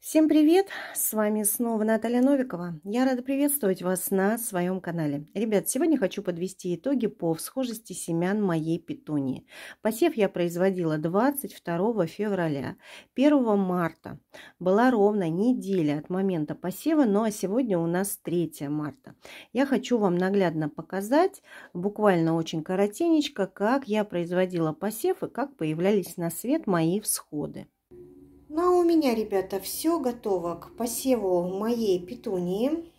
Всем привет! С вами снова Наталья Новикова. Я рада приветствовать вас на своем канале. Ребят, сегодня хочу подвести итоги по всхожести семян моей петунии. Посев я производила 22 февраля. 1 марта была ровно неделя от момента посева, но ну а сегодня у нас 3 марта. Я хочу вам наглядно показать, буквально очень коротенечко, как я производила посев и как появлялись на свет мои всходы. Ну, а у меня, ребята, все готово к посеву моей петунии.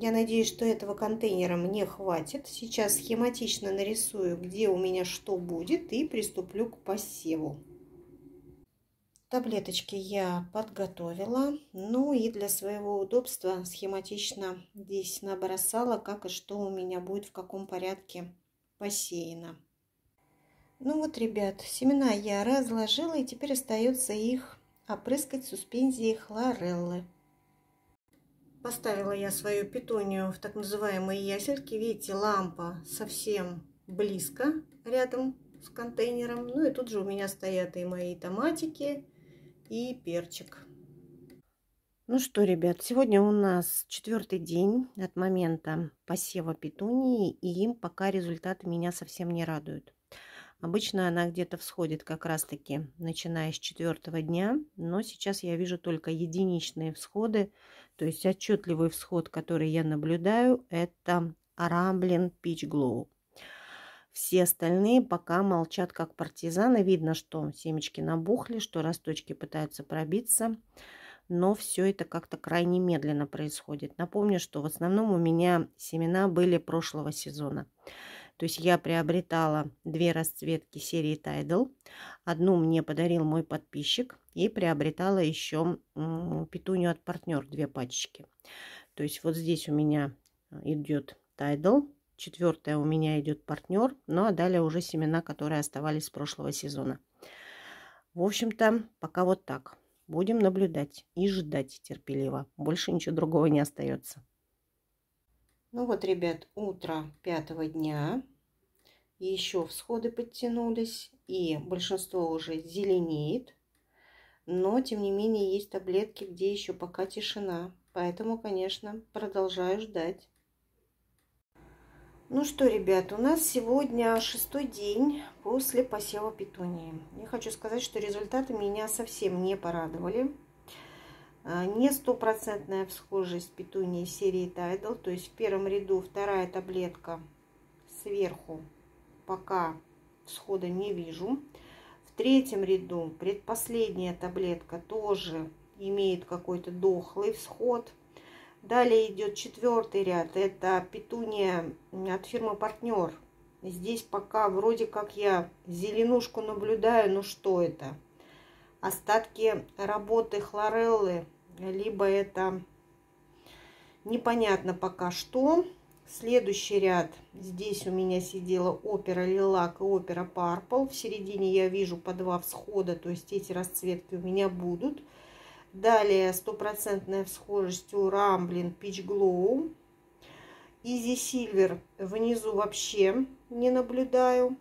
Я надеюсь, что этого контейнера мне хватит. Сейчас схематично нарисую, где у меня что будет, и приступлю к посеву. Таблеточки я подготовила. Ну и для своего удобства схематично здесь набросала, как и что у меня будет, в каком порядке посеяно. Ну вот, ребят, семена я разложила, и теперь остается их опрыскать суспензией хлореллы. Поставила я свою петунию в так называемые ясельки. Видите, лампа совсем близко рядом с контейнером. Ну и тут же у меня стоят и мои томатики, и перчик. Ну что, ребят, сегодня у нас четвертый день от момента посева петунии, и им пока результаты меня совсем не радуют. Обычно она где-то всходит как раз-таки, начиная с четвертого дня, но сейчас я вижу только единичные всходы, то есть отчетливый всход, который я наблюдаю, это Ramblin Peach Glow. Все остальные пока молчат как партизаны. Видно, что семечки набухли, что росточки пытаются пробиться. Но все это как-то крайне медленно происходит. Напомню, что в основном у меня семена были прошлого сезона. То есть я приобретала две расцветки серии Tidal. Одну мне подарил мой подписчик. И приобретала еще петунью от партнер, две пачечки. То есть вот здесь у меня а, идет Tidal. Четвертая у меня идет партнер. Ну а далее уже семена, которые оставались с прошлого сезона. В общем-то, пока вот так. Будем наблюдать и ждать терпеливо. Больше ничего другого не остается. Ну вот, ребят, утро пятого дня. Еще всходы подтянулись, и большинство уже зеленеет. Но, тем не менее, есть таблетки, где еще пока тишина. Поэтому, конечно, продолжаю ждать. Ну что, ребят, у нас сегодня шестой день после посева петунии. Я хочу сказать, что результаты меня совсем не порадовали. Э, не стопроцентная всхожесть петунии серии Тайдл. То есть в первом ряду вторая таблетка сверху пока всхода не вижу. В третьем ряду предпоследняя таблетка тоже имеет какой-то дохлый всход. Далее идет четвертый ряд. Это петуния от фирмы «Партнер». Здесь пока вроде как я зеленушку наблюдаю, но что это? Остатки работы хлореллы либо это непонятно пока что. Следующий ряд. Здесь у меня сидела опера лилак и опера парпл. В середине я вижу по два всхода, то есть эти расцветки у меня будут. Далее стопроцентная всхожесть у Рамблин Peach Glow. Изи Сильвер внизу вообще не наблюдаю.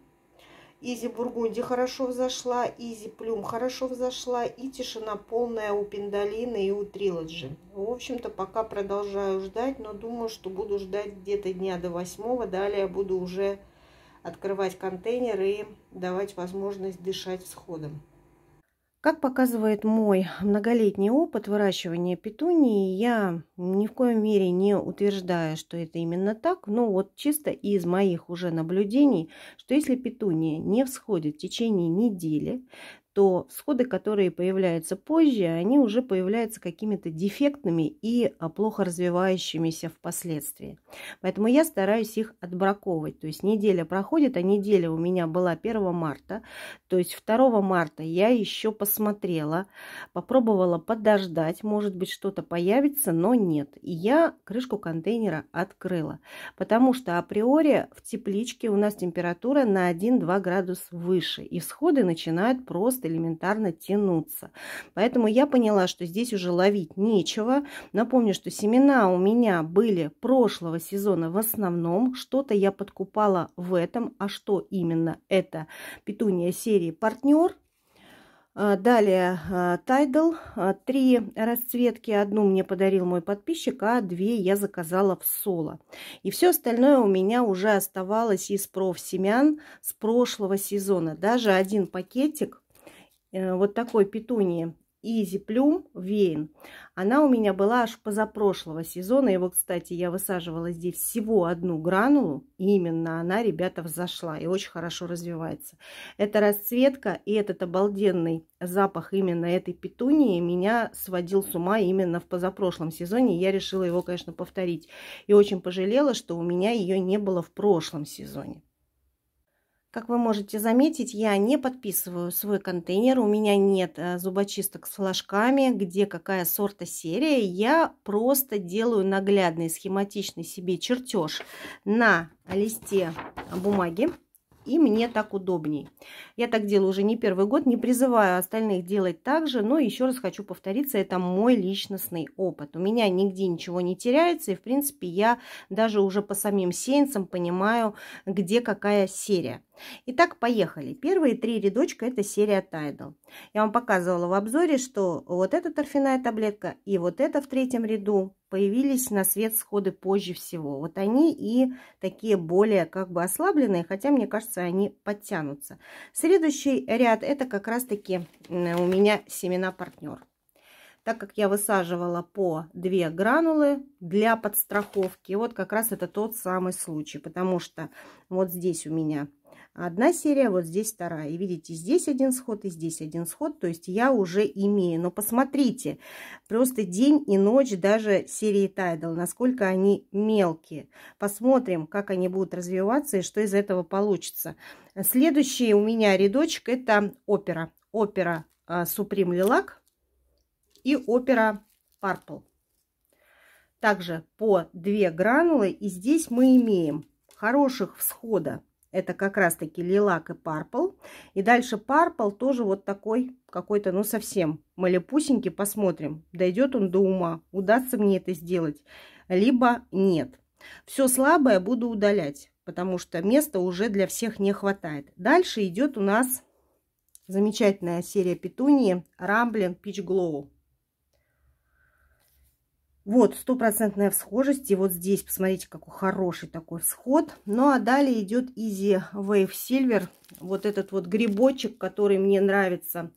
Изи Бургунди хорошо взошла, Изи Плюм хорошо взошла и тишина полная у Пиндалина и у Трилоджи. В общем-то, пока продолжаю ждать, но думаю, что буду ждать где-то дня до восьмого. Далее буду уже открывать контейнер и давать возможность дышать всходом. Как показывает мой многолетний опыт выращивания петунии, я ни в коем мере не утверждаю, что это именно так, но вот чисто из моих уже наблюдений, что если петуния не всходит в течение недели, то всходы, которые появляются позже, они уже появляются какими-то дефектными и а, плохо развивающимися впоследствии. Поэтому я стараюсь их отбраковывать. То есть неделя проходит, а неделя у меня была 1 марта. То есть 2 марта я еще посмотрела, попробовала подождать. Может быть, что-то появится, но нет. И я крышку контейнера открыла. Потому что априори в тепличке у нас температура на 1-2 градуса выше. И всходы начинают просто просто элементарно тянуться. Поэтому я поняла, что здесь уже ловить нечего. Напомню, что семена у меня были прошлого сезона в основном. Что-то я подкупала в этом, а что именно это петуния серии «Партнер». А, далее а, Тайдл. А, три расцветки. Одну мне подарил мой подписчик, а две я заказала в соло. И все остальное у меня уже оставалось из профсемян с прошлого сезона. Даже один пакетик Э, вот такой петунии Изи Плюм Вейн. Она у меня была аж позапрошлого сезона. Его, кстати, я высаживала здесь всего одну гранулу. И именно она, ребята, взошла и очень хорошо развивается. Эта расцветка и этот обалденный запах именно этой петунии меня сводил с ума именно в позапрошлом сезоне. Я решила его, конечно, повторить. И очень пожалела, что у меня ее не было в прошлом сезоне. Как вы можете заметить, я не подписываю свой контейнер, у меня нет э, зубочисток с флажками, где какая сорта серия. Я просто делаю наглядный схематичный себе чертеж на листе бумаги и мне так удобней. Я так делаю уже не первый год, не призываю остальных делать так же, но еще раз хочу повториться, это мой личностный опыт. У меня нигде ничего не теряется, и в принципе я даже уже по самим сеянцам понимаю, где какая серия. Итак, поехали. Первые три рядочка это серия Тайдл. Я вам показывала в обзоре, что вот эта торфяная таблетка и вот эта в третьем ряду появились на свет сходы позже всего. Вот они и такие более как бы ослабленные, хотя, мне кажется, они подтянутся. Следующий ряд это как раз-таки у меня семена партнер так как я высаживала по 2 гранулы для подстраховки, вот как раз это тот самый случай, потому что вот здесь у меня одна серия, вот здесь вторая. И видите, здесь один сход и здесь один сход, то есть я уже имею. Но посмотрите, просто день и ночь даже серии Тайдл, насколько они мелкие. Посмотрим, как они будут развиваться и что из этого получится. Следующий у меня рядочек это опера. Опера Суприм э, Лилак и опера Purple. Также по 2 гранулы. И здесь мы имеем хороших всхода. Это как раз-таки лилак и парпл. И дальше парпл тоже вот такой какой-то, ну совсем малепусенький. Посмотрим, дойдет он до ума, удастся мне это сделать, либо нет. Все слабое буду удалять, потому что места уже для всех не хватает. Дальше идет у нас замечательная серия петунии Рамблин Пич Глоу. Вот, стопроцентная всхожесть. И вот здесь, посмотрите, какой хороший такой всход. Ну, а далее идет Easy Wave Silver. Вот этот вот грибочек, который мне нравится.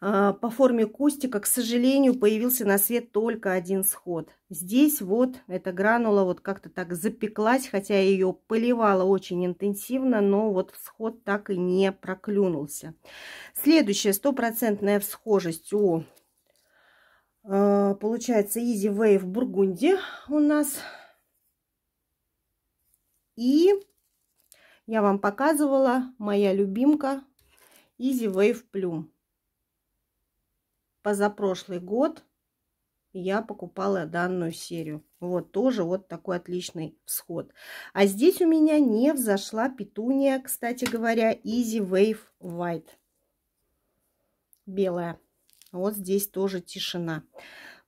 А, по форме кустика, к сожалению, появился на свет только один сход. Здесь вот эта гранула вот как-то так запеклась, хотя ее поливала очень интенсивно, но вот всход так и не проклюнулся. Следующая стопроцентная всхожесть у Э, получается Easy Wave Бургунди у нас. И я вам показывала моя любимка Easy Wave Plume. Позапрошлый год я покупала данную серию. Вот тоже вот такой отличный всход. А здесь у меня не взошла петуния, кстати говоря, Easy Wave White. Белая. Вот здесь тоже тишина.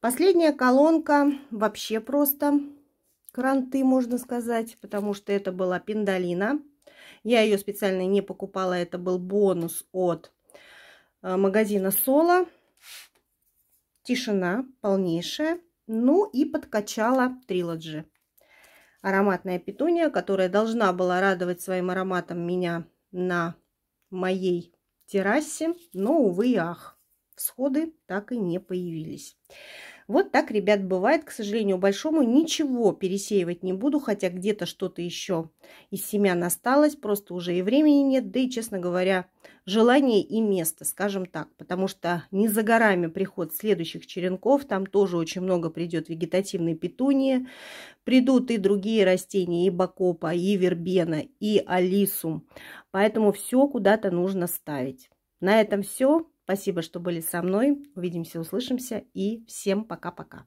Последняя колонка вообще просто кранты, можно сказать, потому что это была пиндалина. Я ее специально не покупала, это был бонус от э, магазина Соло. Тишина полнейшая. Ну и подкачала трилоджи. Ароматная петуния, которая должна была радовать своим ароматом меня на моей террасе, но, увы и ах. Всходы так и не появились. Вот так, ребят, бывает, к сожалению, большому. Ничего пересеивать не буду, хотя где-то что-то еще из семян осталось. Просто уже и времени нет, да и, честно говоря, желания и места, скажем так. Потому что не за горами приход следующих черенков. Там тоже очень много придет вегетативной петунии. Придут и другие растения, и бакопа, и вербена, и алисум. Поэтому все куда-то нужно ставить. На этом все. Спасибо, что были со мной. Увидимся, услышимся и всем пока-пока.